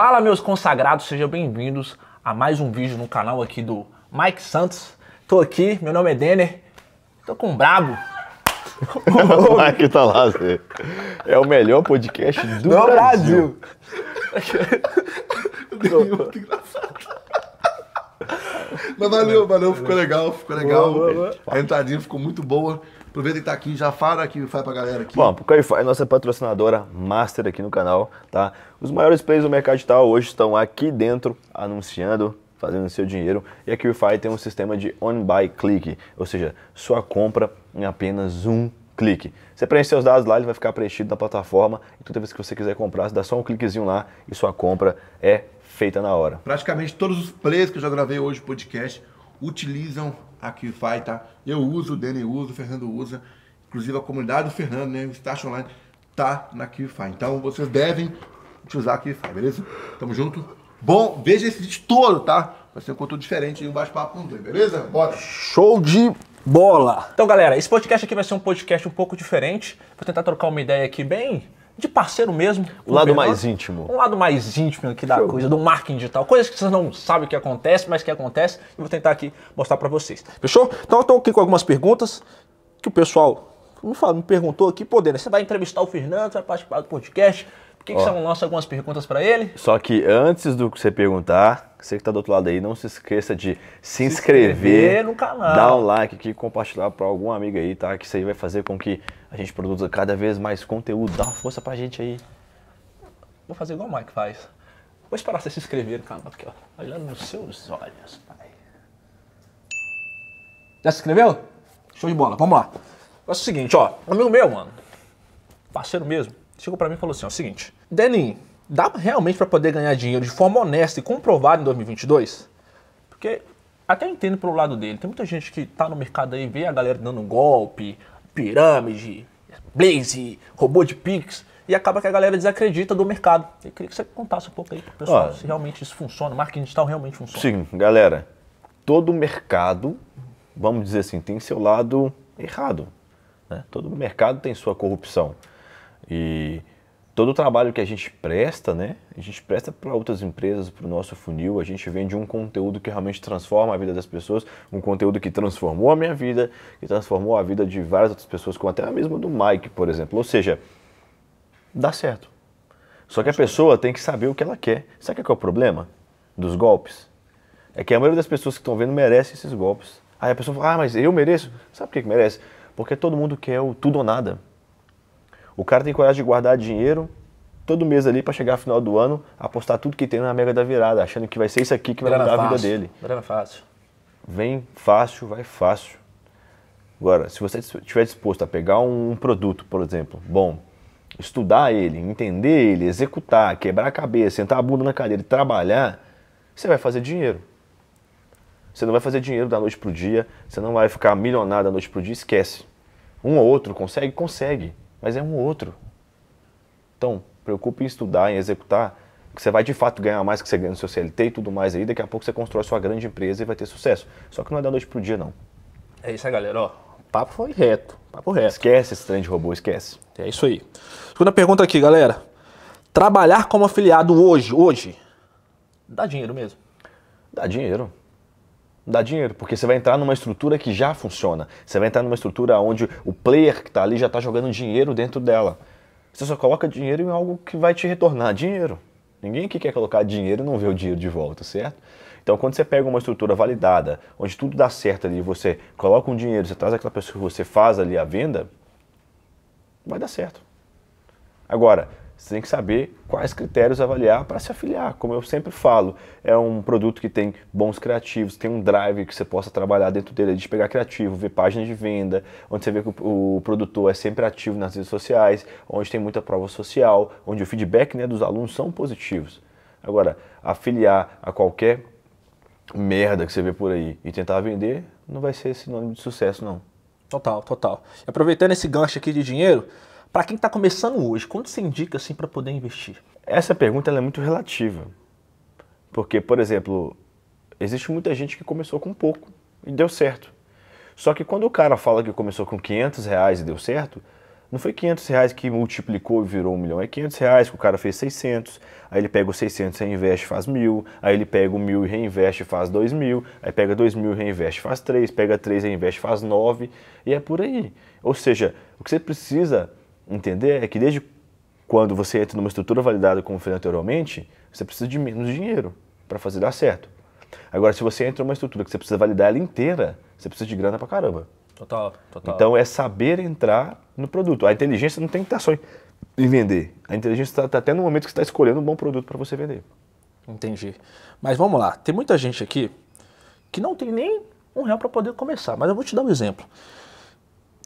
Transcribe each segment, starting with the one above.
Fala meus consagrados, sejam bem-vindos a mais um vídeo no canal aqui do Mike Santos. Tô aqui, meu nome é Denner, tô com um brabo. o Mike tá lá, Zé. É o melhor podcast do, do Brasil. Brasil. Eu muito engraçado. Mas valeu, valeu, ficou legal, ficou legal. Boa, boa, boa. A entradinha ficou muito boa. Aproveita que tá aqui, já fala aqui, fala pra galera aqui. Bom, o Carify é nossa patrocinadora master aqui no canal, tá? Os maiores players do mercado digital hoje estão aqui dentro anunciando fazendo seu dinheiro. E a Qify tem um sistema de on buy click, ou seja, sua compra em apenas um clique. Você preenche seus dados lá, ele vai ficar preenchido na plataforma e toda vez que você quiser comprar, você dá só um cliquezinho lá e sua compra é feita na hora. Praticamente todos os players que eu já gravei hoje no podcast utilizam a QFI, tá? Eu uso, o Dani usa, o Fernando usa, inclusive a comunidade do Fernando, né? O Station Online tá na QFI. Então vocês devem utilizar a QFI, beleza? Tamo junto. Bom, veja esse vídeo todo, tá? Vai ser um conteúdo diferente e um bate-papo com dois, beleza? Bora! Show de bola! Então, galera, esse podcast aqui vai ser um podcast um pouco diferente. Vou tentar trocar uma ideia aqui bem de parceiro mesmo. O lado Bernardo. mais íntimo. Um lado mais íntimo aqui da Show. coisa, do marketing digital. Coisas que vocês não sabem o que acontece, mas que acontece. e vou tentar aqui mostrar para vocês. Fechou? Então eu estou aqui com algumas perguntas que o pessoal me, me perguntou aqui. Pô, Daniel, você vai entrevistar o Fernando, vai participar do podcast. Por que, que não lança algumas perguntas para ele? Só que antes do que você perguntar, você que está do outro lado aí, não se esqueça de se, se inscrever, inscrever, no canal. dar um like aqui, compartilhar para algum amigo aí, tá? Que isso aí vai fazer com que a gente produza cada vez mais conteúdo. Dá uma força pra gente aí. Vou fazer igual o Mike faz. Vou esperar você se inscrever no canal aqui, ó. Tá olhando nos seus olhos, pai. Já se inscreveu? Show de bola, vamos lá. É o seguinte, ó. Amigo meu, mano. Parceiro mesmo. Chegou pra mim e falou assim, ó. É seguinte. Deninho dá realmente para poder ganhar dinheiro de forma honesta e comprovada em 2022? Porque até entendo pelo lado dele. Tem muita gente que tá no mercado aí, vê a galera dando um golpe, pirâmide, blaze, robô de pix, e acaba que a galera desacredita do mercado. Eu queria que você contasse um pouco aí pro pessoal se realmente isso funciona, marketing digital realmente funciona. Sim, galera, todo mercado, vamos dizer assim, tem seu lado errado. Né? Todo mercado tem sua corrupção. E todo o trabalho que a gente presta, né? A gente presta para outras empresas, para o nosso funil, a gente vende um conteúdo que realmente transforma a vida das pessoas, um conteúdo que transformou a minha vida, que transformou a vida de várias outras pessoas, como até a mesma do Mike, por exemplo. Ou seja, dá certo. Só que a pessoa tem que saber o que ela quer. Sabe qual é, é o problema dos golpes? É que a maioria das pessoas que estão vendo merece esses golpes. Aí a pessoa fala, ah, mas eu mereço. Sabe por que merece? Porque todo mundo quer o tudo ou nada. O cara tem coragem de guardar dinheiro todo mês ali para chegar ao final do ano, apostar tudo que tem na mega da virada, achando que vai ser isso aqui que vai Grana mudar fácil. a vida dele. Grana fácil. Vem fácil, vai fácil. Agora, se você estiver disposto a pegar um produto, por exemplo, bom, estudar ele, entender ele, executar, quebrar a cabeça, sentar a bunda na cadeira e trabalhar, você vai fazer dinheiro. Você não vai fazer dinheiro da noite pro dia, você não vai ficar milionário da noite pro dia, esquece. Um ou outro consegue? Consegue mas é um outro. Então, preocupe em estudar, em executar, que você vai de fato ganhar mais que você ganha no seu CLT e tudo mais aí, daqui a pouco você constrói sua grande empresa e vai ter sucesso. Só que não é da noite pro dia, não. É isso aí, galera. Ó, papo foi reto. Papo reto. Esquece esse trem de robô, esquece. É isso aí. Segunda pergunta aqui, galera. Trabalhar como afiliado hoje, hoje, dá dinheiro mesmo? Dá dinheiro dá dinheiro, porque você vai entrar numa estrutura que já funciona. Você vai entrar numa estrutura onde o player que está ali já está jogando dinheiro dentro dela. Você só coloca dinheiro em algo que vai te retornar dinheiro. Ninguém aqui quer colocar dinheiro e não vê o dinheiro de volta, certo? Então, quando você pega uma estrutura validada, onde tudo dá certo ali, você coloca um dinheiro, você traz aquela pessoa que você faz ali a venda, vai dar certo. Agora, você tem que saber quais critérios avaliar para se afiliar. Como eu sempre falo, é um produto que tem bons criativos, tem um drive que você possa trabalhar dentro dele, de pegar criativo, ver páginas de venda, onde você vê que o produtor é sempre ativo nas redes sociais, onde tem muita prova social, onde o feedback né, dos alunos são positivos. Agora, afiliar a qualquer merda que você vê por aí e tentar vender não vai ser sinônimo de sucesso, não. Total, total. Aproveitando esse gancho aqui de dinheiro, para quem está começando hoje, quanto você indica assim para poder investir? Essa pergunta é muito relativa. Porque, por exemplo, existe muita gente que começou com pouco e deu certo. Só que quando o cara fala que começou com 500 reais e deu certo, não foi 500 reais que multiplicou e virou um milhão, é 500 reais que o cara fez 600, aí ele pega os 600 reinveste faz mil, aí ele pega o mil e reinveste faz dois mil, aí pega dois mil e reinveste faz três, pega três reinveste faz nove, e é por aí. Ou seja, o que você precisa entender é que desde quando você entra numa estrutura validada como foi anteriormente, você precisa de menos dinheiro para fazer dar certo. Agora, se você entra numa estrutura que você precisa validar ela inteira, você precisa de grana para caramba. Total, total. Então é saber entrar no produto. A inteligência não tem que estar tá só em vender. A inteligência está tá até no momento que você está escolhendo um bom produto para você vender. Entendi. Mas vamos lá, tem muita gente aqui que não tem nem um real para poder começar. Mas eu vou te dar um exemplo.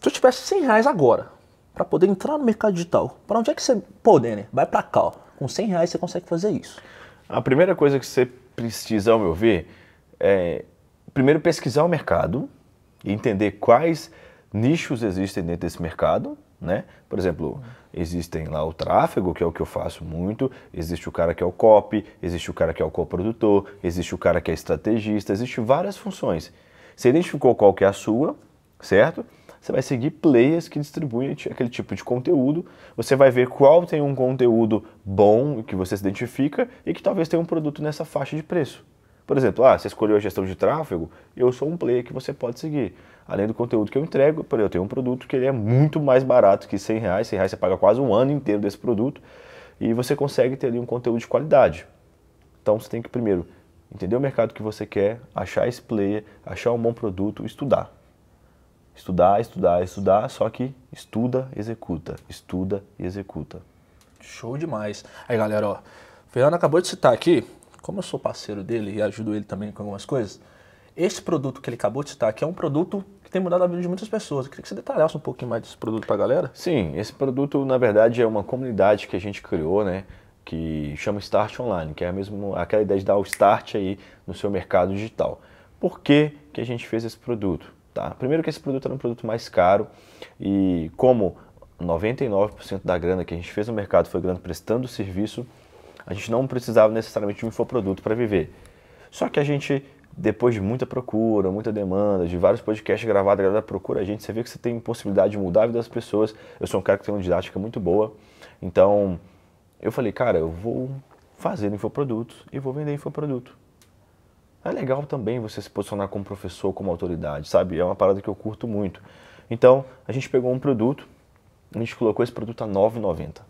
Se eu tivesse 100 reais agora, para poder entrar no mercado digital. Para onde é que você pode, né? Vai para cá, ó. com 100 reais você consegue fazer isso. A primeira coisa que você precisa, ao meu ver, é primeiro pesquisar o mercado e entender quais nichos existem dentro desse mercado, né? Por exemplo, existem lá o tráfego, que é o que eu faço muito, existe o cara que é o copy, existe o cara que é o coprodutor, existe o cara que é estrategista, existe várias funções. Você identificou qual que é a sua, certo? você vai seguir players que distribuem aquele tipo de conteúdo, você vai ver qual tem um conteúdo bom que você se identifica e que talvez tenha um produto nessa faixa de preço. Por exemplo, ah, você escolheu a gestão de tráfego, eu sou um player que você pode seguir. Além do conteúdo que eu entrego, eu tenho um produto que ele é muito mais barato que 100 reais, 100 reais você paga quase um ano inteiro desse produto e você consegue ter ali um conteúdo de qualidade. Então você tem que primeiro entender o mercado que você quer, achar esse player, achar um bom produto, estudar. Estudar, estudar, estudar, só que estuda, executa, estuda e executa. Show demais. Aí, galera, ó, o Fernando acabou de citar aqui, como eu sou parceiro dele e ajudo ele também com algumas coisas, esse produto que ele acabou de citar aqui é um produto que tem mudado a vida de muitas pessoas. Eu queria que você detalhasse um pouquinho mais desse produto para a galera. Sim, esse produto, na verdade, é uma comunidade que a gente criou, né? Que chama Start Online, que é mesmo aquela ideia de dar o start aí no seu mercado digital. Por que, que a gente fez esse produto? Tá? Primeiro que esse produto era um produto mais caro e como 99% da grana que a gente fez no mercado foi grana prestando serviço, a gente não precisava necessariamente de um infoproduto para viver. Só que a gente, depois de muita procura, muita demanda, de vários podcasts gravados, a galera procura a gente, você vê que você tem possibilidade de mudar a vida das pessoas. Eu sou um cara que tem uma didática muito boa, então eu falei, cara, eu vou fazer infoproduto e vou vender infoproduto é legal também você se posicionar como professor, como autoridade, sabe? É uma parada que eu curto muito. Então, a gente pegou um produto, a gente colocou esse produto a R$ 9,90.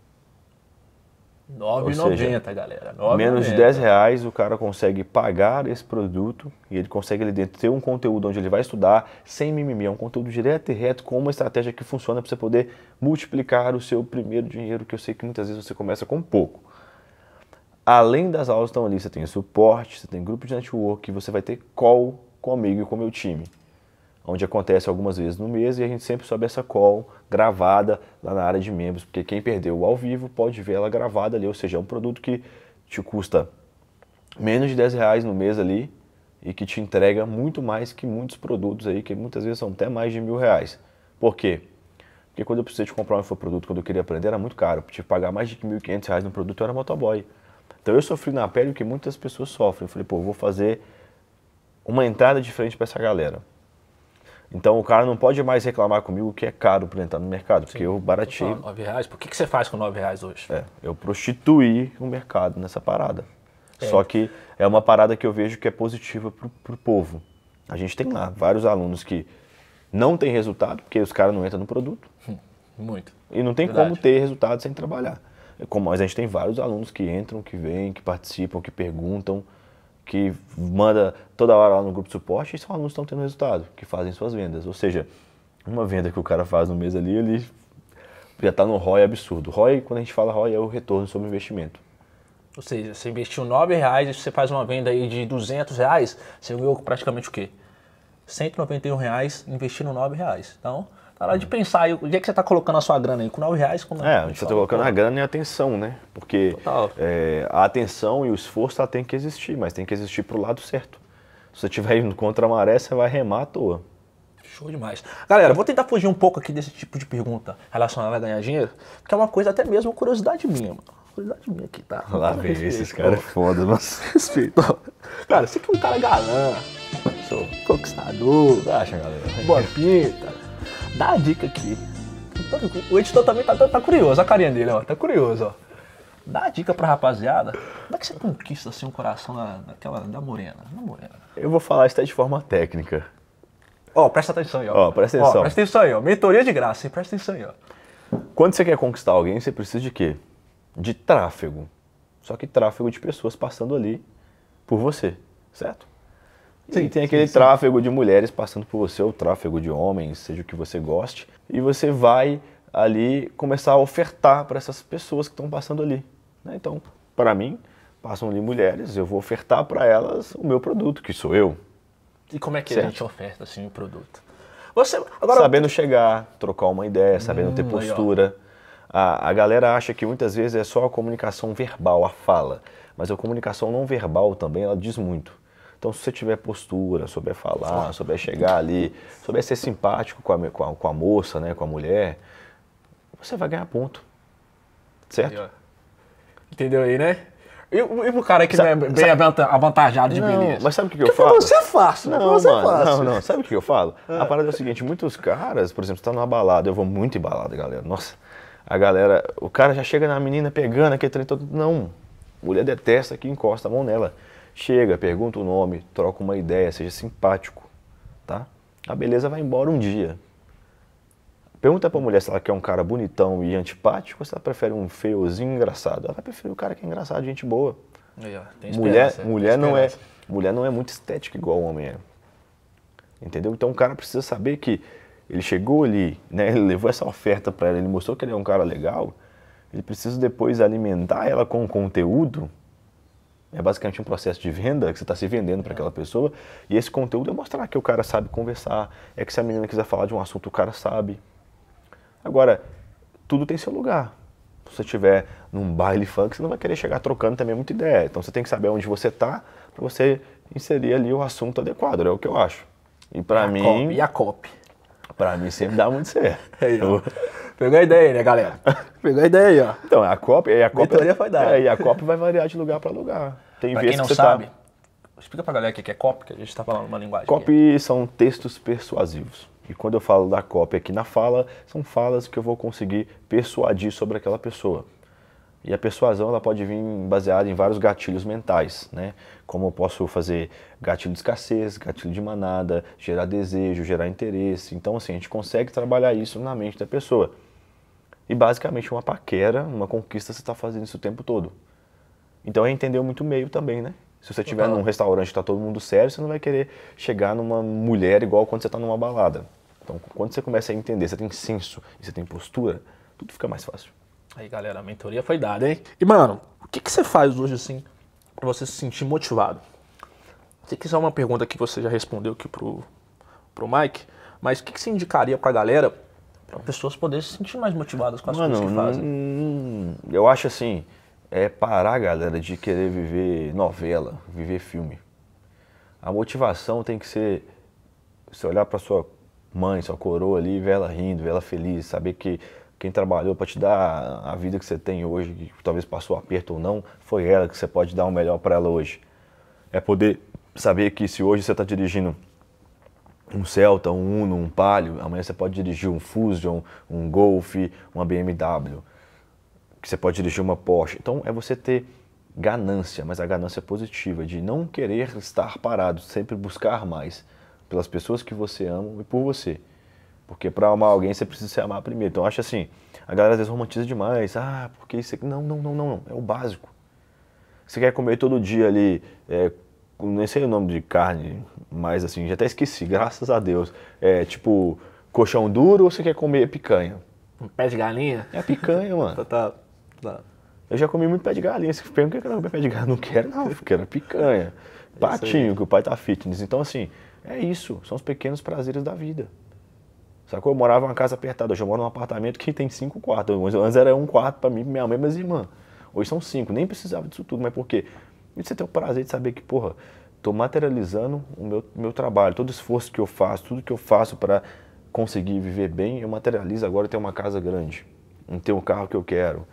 9,90, galera. 9, menos de R$ reais o cara consegue pagar esse produto e ele consegue dentro ter um conteúdo onde ele vai estudar sem mimimi. É um conteúdo direto e reto com uma estratégia que funciona para você poder multiplicar o seu primeiro dinheiro, que eu sei que muitas vezes você começa com pouco. Além das aulas estão ali, você tem suporte, você tem grupo de network, você vai ter call comigo e com o meu time, onde acontece algumas vezes no mês e a gente sempre sobe essa call gravada lá na área de membros, porque quem perdeu ao vivo pode ver ela gravada ali, ou seja, é um produto que te custa menos de 10 reais no mês ali e que te entrega muito mais que muitos produtos aí, que muitas vezes são até mais de mil reais. Por quê? Porque quando eu precisei de comprar um infoproduto, quando eu queria aprender, era muito caro. Eu que pagar mais de 1.500 reais no produto, eu era motoboy. Então eu sofri na pele o que muitas pessoas sofrem. Eu falei, pô, vou fazer uma entrada diferente para essa galera. Então o cara não pode mais reclamar comigo que é caro para entrar no mercado, Sim. porque eu barateei. Ah, 9 reais? Por que, que você faz com nove reais hoje? É, eu prostituí o mercado nessa parada. É. Só que é uma parada que eu vejo que é positiva para o povo. A gente tem lá vários alunos que não tem resultado, porque os caras não entram no produto. Hum, muito. E não tem Verdade. como ter resultado sem trabalhar. É como, mas a gente tem vários alunos que entram, que vêm, que participam, que perguntam, que manda toda hora lá no grupo de suporte e são alunos que estão tendo resultado, que fazem suas vendas. Ou seja, uma venda que o cara faz no mês ali, ele já está no ROI absurdo. ROI, quando a gente fala ROI, é o retorno sobre investimento. Ou seja, você investiu 9 reais e você faz uma venda aí de R$ reais, você ganhou praticamente o quê? 191 reais investindo R$ reais. Então, Parar de pensar, aí, onde é que você está colocando a sua grana aí? Com 9 reais? Com 9, é, a gente está colocando a grana e a atenção, né? Porque é, a atenção e o esforço ela tem que existir, mas tem que existir para o lado certo. Se você estiver indo contra a maré, você vai remar à toa. Show demais. Galera, vou tentar fugir um pouco aqui desse tipo de pergunta relacionada a ganhar dinheiro, porque é uma coisa até mesmo curiosidade minha, mano. Curiosidade minha aqui, tá? Lá vem esses caras é foda, mas respeito. Cara, você que é um cara galã, sou conquistador, acha, galera? Boa pinta. Dá a dica aqui. O editor também tá, tá, tá curioso, a carinha dele, ó. Tá curioso, ó dá a dica pra rapaziada. Como é que você conquista assim, o um coração da, daquela, da morena, da morena? Eu vou falar isso de forma técnica. Ó, presta atenção aí, ó. Ó, presta atenção. Oh, presta atenção aí, ó. Mentoria de graça, hein? Presta atenção aí, ó. Quando você quer conquistar alguém, você precisa de quê? De tráfego. Só que tráfego de pessoas passando ali por você, certo? Sim, tem aquele sim, tráfego sim. de mulheres passando por você, ou tráfego de homens, seja o que você goste, e você vai ali começar a ofertar para essas pessoas que estão passando ali. Né? Então, para mim, passam ali mulheres, eu vou ofertar para elas o meu produto, que sou eu. E como é que certo? a gente oferta assim o produto? Você, agora... Sabendo chegar, trocar uma ideia, sabendo hum, ter postura. a, a galera acha que muitas vezes é só a comunicação verbal, a fala, mas a comunicação não verbal também ela diz muito. Então, se você tiver postura, souber falar, souber chegar ali, souber ser simpático com a, com a, com a moça, né, com a mulher, você vai ganhar ponto. Certo? Entendeu aí, né? E, e pro cara que sabe, não é bem sabe, avantajado de não, beleza. Mas sabe o que, que eu falo? Você é fácil, não, você é mano, é fácil. Não, não, sabe o que eu falo? É. A parada é o seguinte, muitos caras, por exemplo, você tá numa balada, eu vou muito em balada, galera. Nossa, a galera, o cara já chega na menina pegando aquele trem todo. Não, mulher detesta que encosta a mão nela. Chega, pergunta o nome, troca uma ideia, seja simpático, tá? A beleza vai embora um dia. Pergunta pra mulher se ela quer um cara bonitão e antipático ou se ela prefere um feiozinho engraçado. Ela vai preferir o cara que é engraçado, gente boa. mulher, mulher, não é, mulher não é muito estética igual o homem é. Entendeu? Então o cara precisa saber que ele chegou ali, né, ele levou essa oferta para ela, ele mostrou que ele é um cara legal, ele precisa depois alimentar ela com conteúdo é basicamente um processo de venda que você está se vendendo para aquela pessoa. E esse conteúdo é mostrar que o cara sabe conversar, é que se a menina quiser falar de um assunto, o cara sabe. Agora, tudo tem seu lugar. Se você estiver num baile funk, você não vai querer chegar trocando também muita ideia. Então você tem que saber onde você está para você inserir ali o assunto adequado, né? é o que eu acho. E para mim. Cop, e a COP. Para mim sempre dá muito certo. é, eu... Pegou a ideia aí, né, galera? Pegou a ideia aí, ó. Então, é a cópia é A cópia Vitoria vai dar. É, e a cópia vai variar de lugar para lugar. Tem pra vezes quem não que tá- sabe, tá... explica pra galera o que é COP, que a gente está falando uma linguagem. COP são textos persuasivos. E quando eu falo da cópia aqui na fala, são falas que eu vou conseguir persuadir sobre aquela pessoa. E a persuasão ela pode vir baseada em vários gatilhos mentais, né? Como eu posso fazer gatilho de escassez, gatilho de manada, gerar desejo, gerar interesse. Então, assim, a gente consegue trabalhar isso na mente da pessoa. E basicamente uma paquera, uma conquista, você está fazendo isso o tempo todo. Então é entender muito meio também, né? Se você estiver num restaurante que está todo mundo sério, você não vai querer chegar numa mulher igual quando você está numa balada. Então, quando você começa a entender, você tem senso e você tem postura, tudo fica mais fácil. Aí, galera, a mentoria foi dada, hein? E, mano, o que, que você faz hoje, assim, para você se sentir motivado? Se quiser é uma pergunta que você já respondeu aqui pro, pro Mike, mas o que, que você indicaria para a galera para pessoas poderem se sentir mais motivadas com as Mano, coisas que fazem. Hum, eu acho assim, é parar, galera, de querer viver novela, viver filme. A motivação tem que ser você olhar para sua mãe, sua coroa ali, ver ela rindo, ver ela feliz, saber que quem trabalhou para te dar a vida que você tem hoje, que talvez passou aperto ou não, foi ela que você pode dar o melhor para ela hoje. É poder saber que se hoje você está dirigindo um Celta, um Uno, um Palio, amanhã você pode dirigir um Fusion, um Golf, uma BMW, que você pode dirigir uma Porsche. Então é você ter ganância, mas a ganância é positiva de não querer estar parado, sempre buscar mais pelas pessoas que você ama e por você. Porque para amar alguém você precisa se amar primeiro. Então acho assim, a galera às vezes romantiza demais. Ah, porque isso aqui. Não, não, não, não, não. É o básico. Você quer comer todo dia ali é, nem sei o nome de carne, mas assim, já até esqueci, graças a Deus. É tipo colchão duro ou você quer comer picanha? Um pé de galinha? É picanha, mano. tá, tá, tá. Eu já comi muito pé de galinha. Você pergunta o que eu quero comer pé de galinha? Não quero, não, eu quero picanha. É Patinho, que o pai tá fitness. Então, assim, é isso. São os pequenos prazeres da vida. Sacou? Eu morava em uma casa apertada. Hoje eu moro num apartamento que tem cinco quartos. Antes era um quarto para mim, minha mãe e minhas irmãs. Hoje são cinco. Nem precisava disso tudo. Mas por quê? E você tem o prazer de saber que, porra, estou materializando o meu, meu trabalho, todo esforço que eu faço, tudo que eu faço para conseguir viver bem, eu materializo agora ter uma casa grande, em ter o um carro que eu quero,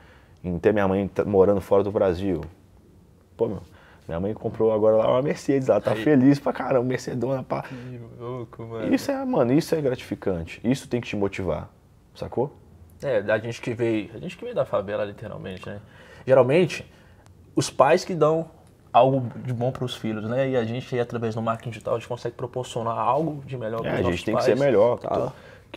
em ter minha mãe morando fora do Brasil. Pô, meu, minha mãe comprou agora lá uma Mercedes, ela tá Aí. feliz pra caramba, Mercedona, pá. Que louco, mano. Isso é, mano, isso é gratificante. Isso tem que te motivar, sacou? É, a gente que veio, a gente que veio da favela, literalmente, né? Geralmente, os pais que dão algo de bom para os filhos, né? E a gente, através do marketing digital, a gente consegue proporcionar algo de melhor para é, os A gente tem pais, que ser melhor, cara. Tá?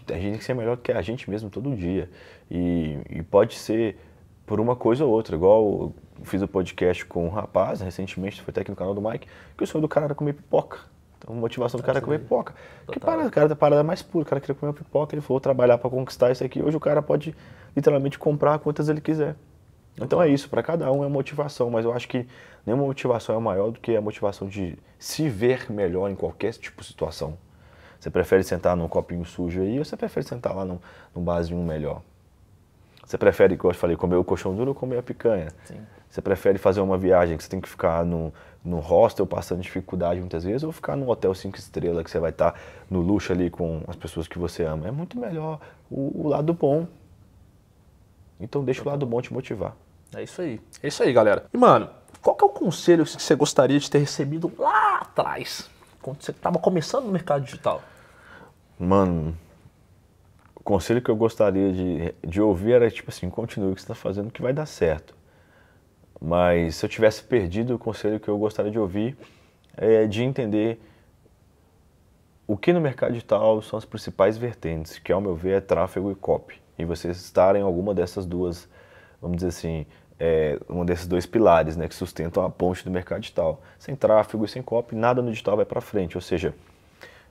A gente tem que ser melhor que a gente mesmo todo dia. E, e pode ser por uma coisa ou outra, igual fiz o um podcast com um rapaz recentemente, foi até aqui no canal do Mike, que o sonho do cara era comer pipoca. Então, a motivação do cara era comer pipoca. Que para, o cara da parada mais pura, o cara queria comer pipoca, ele falou trabalhar para conquistar isso aqui. Hoje o cara pode literalmente comprar quantas ele quiser. Então é isso, para cada um é motivação, mas eu acho que nenhuma motivação é maior do que a motivação de se ver melhor em qualquer tipo de situação. Você prefere sentar num copinho sujo aí ou você prefere sentar lá num, num barzinho melhor? Você prefere, como eu falei, comer o colchão duro ou comer a picanha? Sim. Você prefere fazer uma viagem que você tem que ficar num, num hostel passando dificuldade muitas vezes ou ficar num hotel cinco estrelas que você vai estar tá no luxo ali com as pessoas que você ama? É muito melhor o, o lado bom. Então deixa o lado bom te motivar. É isso aí. É isso aí, galera. E, mano, qual que é o conselho que você gostaria de ter recebido lá atrás, quando você estava começando no mercado digital? Mano, o conselho que eu gostaria de, de ouvir era tipo assim: continue o que você está fazendo que vai dar certo. Mas se eu tivesse perdido, o conselho que eu gostaria de ouvir é de entender o que no mercado digital são as principais vertentes, que ao meu ver é tráfego e copy. E vocês estarem em alguma dessas duas, vamos dizer assim, é, um desses dois pilares né, que sustentam a ponte do mercado digital. Sem tráfego e sem copy, nada no digital vai para frente. Ou seja,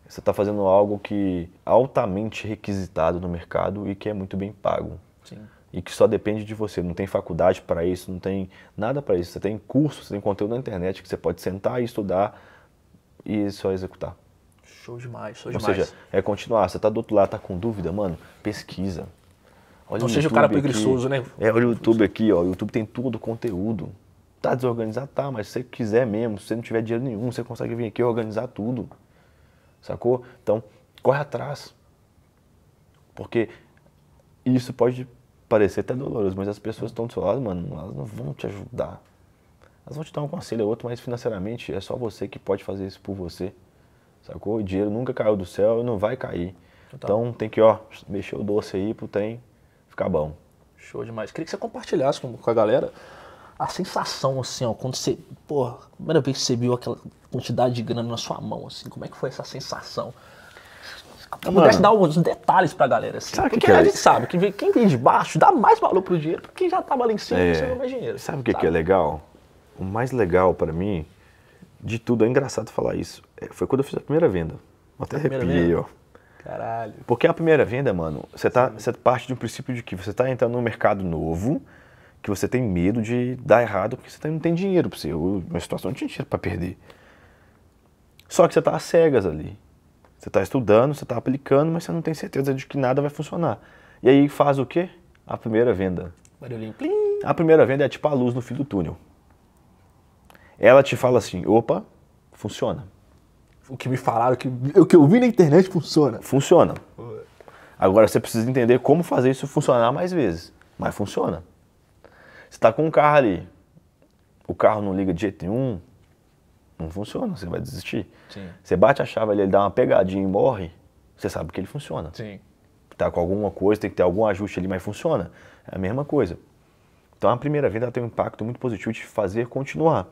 você está fazendo algo que é altamente requisitado no mercado e que é muito bem pago. Sim. E que só depende de você. Não tem faculdade para isso, não tem nada para isso. Você tem curso, você tem conteúdo na internet que você pode sentar e estudar e só executar. Show demais, show Ou demais. Ou seja, é continuar. Você está do outro lado, está com dúvida, mano, pesquisa Olha não seja o cara preguiçoso, né? É, olha o YouTube aqui, ó. O YouTube tem todo o conteúdo. Tá desorganizado? Tá, mas se você quiser mesmo, se você não tiver dinheiro nenhum, você consegue vir aqui organizar tudo. Sacou? Então, corre atrás. Porque isso pode parecer até doloroso, mas as pessoas estão do seu lado, mano, elas não vão te ajudar. Elas vão te dar um conselho ou é outro, mas financeiramente é só você que pode fazer isso por você. Sacou? O dinheiro nunca caiu do céu e não vai cair. Então, então tem que, ó, mexer o doce aí pro trem ficar bom. Show demais. Queria que você compartilhasse com, com a galera a sensação, assim, ó, quando você, pô, primeira vez que você viu aquela quantidade de grana na sua mão, assim, como é que foi essa sensação? Mano, dar uns detalhes pra galera, assim. Sabe porque que a é gente isso? sabe que quem vem de baixo dá mais valor pro dinheiro, porque quem já tava lá em cima é, você não mais dinheiro. Sabe o que, que é legal? O mais legal para mim, de tudo, é engraçado falar isso, é, foi quando eu fiz a primeira venda. Até a arrepiei, ó. Caralho. Porque a primeira venda, mano, você, tá, você parte de um princípio de que você está entrando num mercado novo, que você tem medo de dar errado porque você não tem dinheiro para você. Uma situação não tinha dinheiro para perder. Só que você está às cegas ali. Você está estudando, você está aplicando, mas você não tem certeza de que nada vai funcionar. E aí faz o quê? A primeira venda. Barulhinho. Plim. A primeira venda é tipo a luz no fim do túnel. Ela te fala assim: opa, funciona o que me falaram, o que, o que eu vi na internet funciona. Funciona. Agora você precisa entender como fazer isso funcionar mais vezes. Mas funciona. Você está com um carro ali, o carro não liga de jeito nenhum, não funciona, você vai desistir. Sim. Você bate a chave ali, ele dá uma pegadinha e morre, você sabe que ele funciona. Sim. Tá com alguma coisa, tem que ter algum ajuste ali, mas funciona. É a mesma coisa. Então a primeira venda tem um impacto muito positivo de fazer continuar.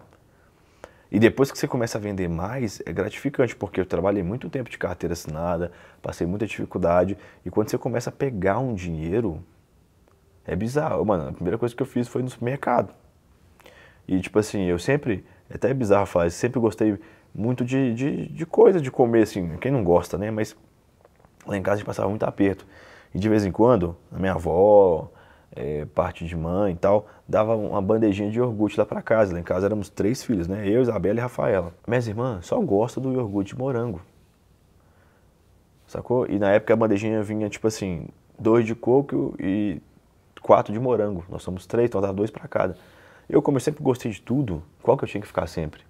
E depois que você começa a vender mais, é gratificante, porque eu trabalhei muito tempo de carteira assinada, passei muita dificuldade, e quando você começa a pegar um dinheiro, é bizarro. Mano, a primeira coisa que eu fiz foi no supermercado. E tipo assim, eu sempre, é até é bizarro falar, eu sempre gostei muito de, de, de coisa de comer, assim, quem não gosta, né? Mas lá em casa a gente passava muito aperto. E de vez em quando, a minha avó, é, parte de mãe e tal, dava uma bandejinha de iogurte lá para casa. Lá em casa éramos três filhos, né? Eu, Isabela e Rafaela. Minhas irmãs só gostam do iogurte de morango. Sacou? E na época a bandejinha vinha tipo assim, dois de coco e quatro de morango. Nós somos três, então dava dois para cada. Eu, como eu sempre gostei de tudo, qual que eu tinha que ficar sempre?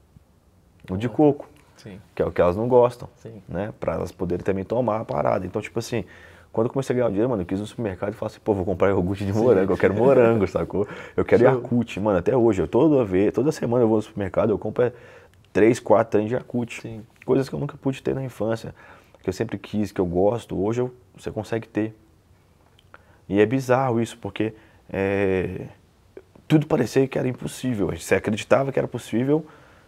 O de coco. Sim. Que é o que elas não gostam, Sim. né? Para elas poderem também tomar a parada. Então, tipo assim, quando eu comecei a ganhar dinheiro, mano, eu quis ir no supermercado e falei assim, pô, vou comprar iogurte de morango, eu quero morango, sacou? Eu quero Yakult, mano, até hoje, eu toda vez, toda semana eu vou no supermercado, eu compro é, três, quatro anos de Yakult. Sim. Coisas que eu nunca pude ter na infância, que eu sempre quis, que eu gosto, hoje eu, você consegue ter. E é bizarro isso, porque é, tudo parecia que era impossível. Você acreditava que era possível,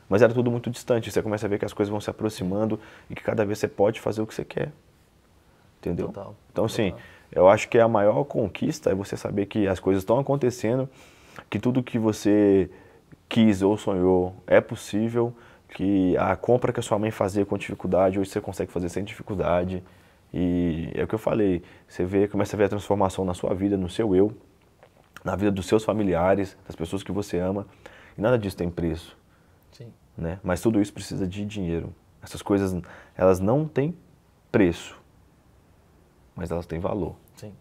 mas era tudo muito distante. Você começa a ver que as coisas vão se aproximando e que cada vez você pode fazer o que você quer entendeu? Total. Então, assim, Total. eu acho que a maior conquista é você saber que as coisas estão acontecendo, que tudo que você quis ou sonhou é possível, que a compra que a sua mãe fazia com dificuldade, hoje você consegue fazer sem dificuldade. E é o que eu falei, você vê, começa a ver a transformação na sua vida, no seu eu, na vida dos seus familiares, das pessoas que você ama. E nada disso tem preço. Sim. Né? Mas tudo isso precisa de dinheiro. Essas coisas, elas não têm preço mas elas têm valor. Sim.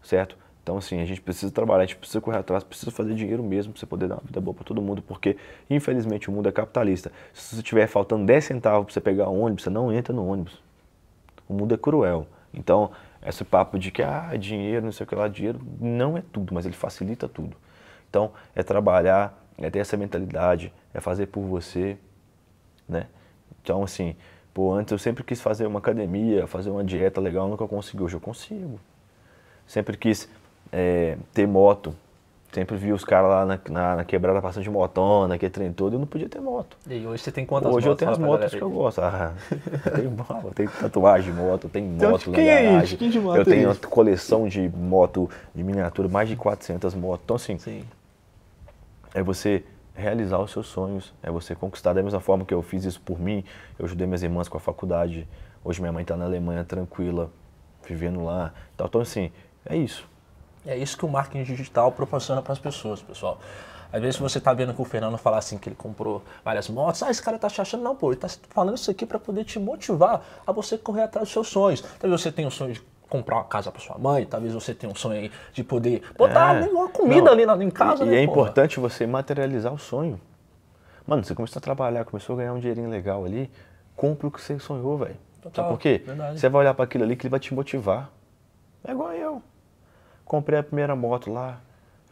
Certo? Então, assim, a gente precisa trabalhar, a gente precisa correr atrás, precisa fazer dinheiro mesmo para você poder dar uma vida boa para todo mundo, porque, infelizmente, o mundo é capitalista. Se você tiver faltando 10 centavos para você pegar um ônibus, você não entra no ônibus. O mundo é cruel. Então, esse papo de que, ah, é dinheiro, não sei o que lá, dinheiro, não é tudo, mas ele facilita tudo. Então, é trabalhar, é ter essa mentalidade, é fazer por você, né? Então, assim, Pô, antes eu sempre quis fazer uma academia, fazer uma dieta legal, nunca consegui. Hoje eu consigo. Sempre quis é, ter moto. Sempre vi os caras lá na, na, na, quebrada passando de motona, que é trem todo, eu não podia ter moto. E hoje você tem quantas hoje motos? Hoje eu tenho as motos que eu gosto. Ah, eu tenho, eu tatuagem de moto, tem então, moto então, na é garagem. É moto eu é tenho isso? coleção de moto de miniatura, mais de 400 motos. Então assim, Sim. é você realizar os seus sonhos, é você conquistar da mesma forma que eu fiz isso por mim, eu ajudei minhas irmãs com a faculdade, hoje minha mãe está na Alemanha tranquila, vivendo lá, então assim, é isso. É isso que o marketing digital proporciona para as pessoas, pessoal. Às vezes você está vendo que o Fernando fala assim, que ele comprou várias motos, ah, esse cara tá te achando, não, pô, ele tá falando isso aqui para poder te motivar a você correr atrás dos seus sonhos. Talvez então, você tenha o sonho de comprar uma casa para sua mãe, talvez você tenha um sonho aí de poder botar é. uma comida Não, ali na, em casa. E, né, e é importante você materializar o sonho. Mano, você começou a trabalhar, começou a ganhar um dinheirinho legal ali, compre o que você sonhou, velho. Sabe por quê? Verdade. Você vai olhar para aquilo ali que ele vai te motivar. É igual eu. Comprei a primeira moto lá,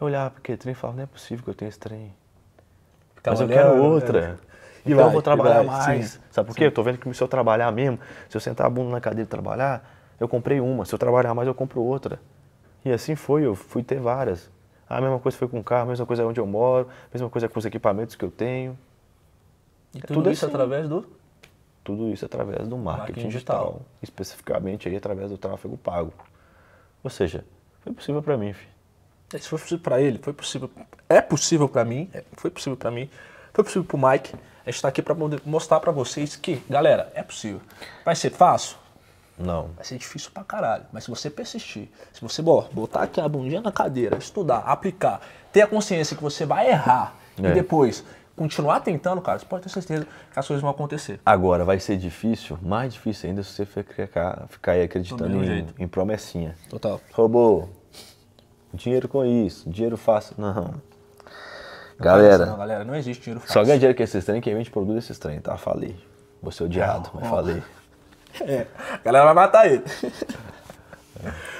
eu olhava para aquele trem e falava, não é possível que eu tenha esse trem. Mas eu quero né? outra. É. E então vai, eu vou trabalhar vai, mais. Sim, Sabe por sim. quê? Eu tô vendo que se eu trabalhar mesmo, se eu sentar a bunda na cadeira e trabalhar, eu comprei uma. Se eu trabalhar mais, eu compro outra. E assim foi, eu fui ter várias. A mesma coisa foi com o carro, a mesma coisa é onde eu moro, a mesma coisa é com os equipamentos que eu tenho. E é tudo, é tudo isso assim. através do? Tudo isso através do marketing, marketing digital. digital. Especificamente aí através do tráfego pago. Ou seja, foi possível para mim, filho. Isso foi possível para ele, foi possível. É possível para mim, foi possível para mim, foi possível para o Mike. A gente está aqui para mostrar para vocês que, galera, é possível. Vai ser fácil? Não. Vai ser difícil pra caralho. Mas se você persistir, se você botar aqui a bundinha na cadeira, estudar, aplicar, ter a consciência que você vai errar é. e depois continuar tentando, cara, você pode ter certeza que as coisas vão acontecer. Agora, vai ser difícil, mais difícil ainda se você ficar, ficar aí acreditando em, em, promessinha. Total. Robô, dinheiro com isso, dinheiro fácil. Não. Galera, não, galera, não existe dinheiro fácil. Só ganha dinheiro com esses trem, a gente produz é esses trem, tá? Falei. Vou ser odiado, não, é, mas não. falei. É, a galera vai matar ele.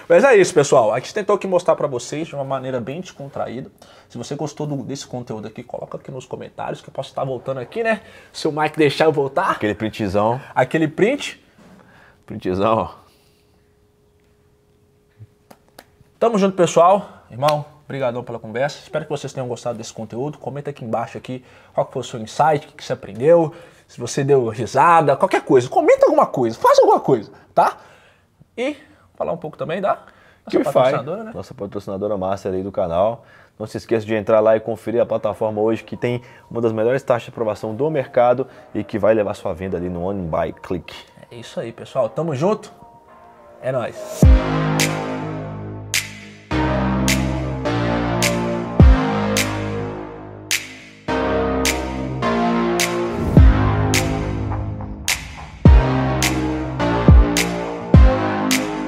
Mas é isso, pessoal. A gente tentou aqui mostrar para vocês de uma maneira bem descontraída. Se você gostou do, desse conteúdo aqui, coloca aqui nos comentários que eu posso estar voltando aqui, né? Se o Mike deixar eu voltar. Aquele printzão. Aquele print. Printzão. Tamo junto, pessoal. Irmão, Obrigadão pela conversa. Espero que vocês tenham gostado desse conteúdo. Comenta aqui embaixo aqui qual foi o seu insight, o que você aprendeu, se você deu risada, qualquer coisa. Comenta alguma coisa, faça alguma coisa, tá? E falar um pouco também da nossa que patrocinadora, faz. né? Nossa patrocinadora master aí do canal. Não se esqueça de entrar lá e conferir a plataforma hoje que tem uma das melhores taxas de aprovação do mercado e que vai levar sua venda ali no On Buy Click. É isso aí, pessoal. Tamo junto. É nóis.